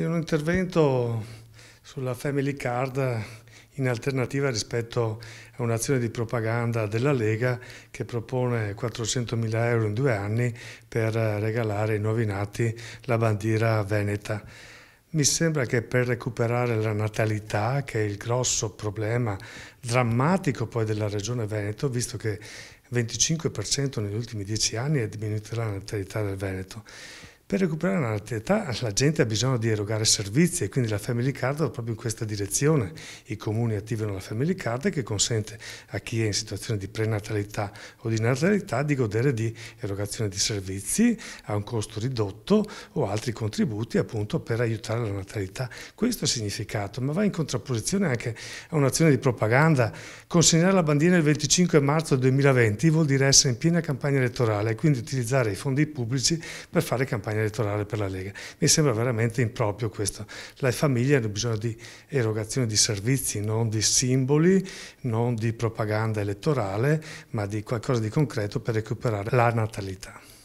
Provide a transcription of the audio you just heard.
È un intervento sulla Family Card in alternativa rispetto a un'azione di propaganda della Lega che propone 400.000 euro in due anni per regalare ai nuovi nati la bandiera veneta. Mi sembra che per recuperare la natalità, che è il grosso problema drammatico poi della regione Veneto, visto che il 25% negli ultimi dieci anni è diminuita la natalità del Veneto, per recuperare la natalità la gente ha bisogno di erogare servizi e quindi la Family Card va proprio in questa direzione. I comuni attivano la Family Card che consente a chi è in situazione di prenatalità o di natalità di godere di erogazione di servizi a un costo ridotto o altri contributi appunto per aiutare la natalità. Questo è il significato, ma va in contrapposizione anche a un'azione di propaganda. Consegnare la bandiera il 25 marzo 2020 vuol dire essere in piena campagna elettorale e quindi utilizzare i fondi pubblici per fare campagna campagna elettorale per la Lega. Mi sembra veramente improprio questo. Le famiglie hanno bisogno di erogazione di servizi, non di simboli, non di propaganda elettorale, ma di qualcosa di concreto per recuperare la natalità.